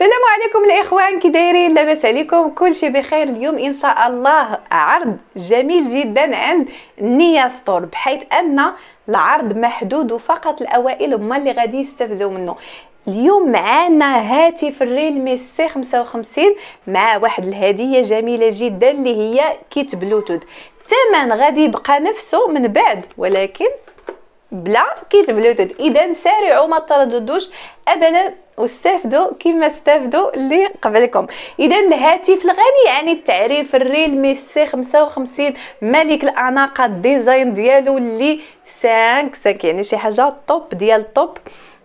السلام عليكم الاخوان كي دايرين لاباس عليكم كلشي بخير اليوم ان شاء الله عرض جميل جدا عند نيا ستور بحيث ان العرض محدود وفقط الاوائل هما اللي غادي يستافدوا منه اليوم معانا هاتف الريلمي سي 55 مع واحد الهديه جميله جدا اللي هي كيت بلوتوث الثمن غادي يبقى نفسه من بعد ولكن بلا كيت بلوتوث اذا سارعوا ما ترددوش ابدا واستافدوا كما استافدوا اللي قبلكم اذا الهاتف الغني يعني عن التعريف الريلمي سي 55 ملك الاناقه الديزاين ديالو اللي 5 5 يعني شي حاجه طوب ديال طوب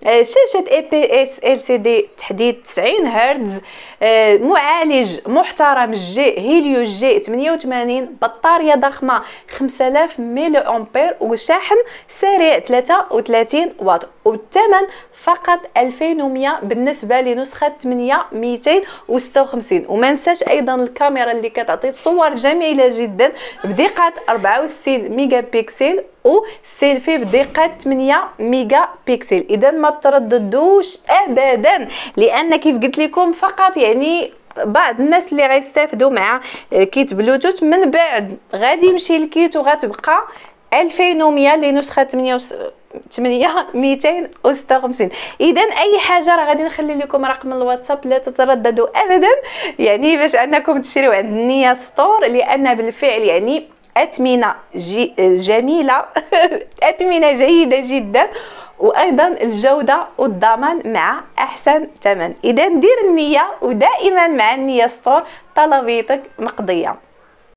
آه، شاشة اي بي اس ال سي دي تحديد 90 هرتز آه، معالج محترم جي هيليو جي 88 بطارية ضخمة 5000 ميلي امبير وشاحن سريع 33 واط والثمن فقط 2100 بالنسبه لنسخه 8 256 وما ننساش ايضا الكاميرا اللي كتعطي صور جميله جدا بدقه 64 ميجا بيكسل و سيلفي بدقه 8 ميجا بيكسل اذا ما ترددوش ابدا لان كيف قلت لكم فقط يعني بعض الناس اللي غيستافدوا مع كيت بلوتوث من بعد غادي يمشي الكيت وغتبقى 2100 لنسخه 8 256 اذا اي حاجه راه غادي نخلي لكم رقم الواتساب لا تترددوا ابدا يعني باش انكم تشريو عند نيا ستور لان بالفعل يعني اثمنه جميله اثمنه جيده جدا وايضا الجوده والضمان مع احسن ثمن اذا دير النيه ودائما مع النيه ستور طلبيتك مقضيه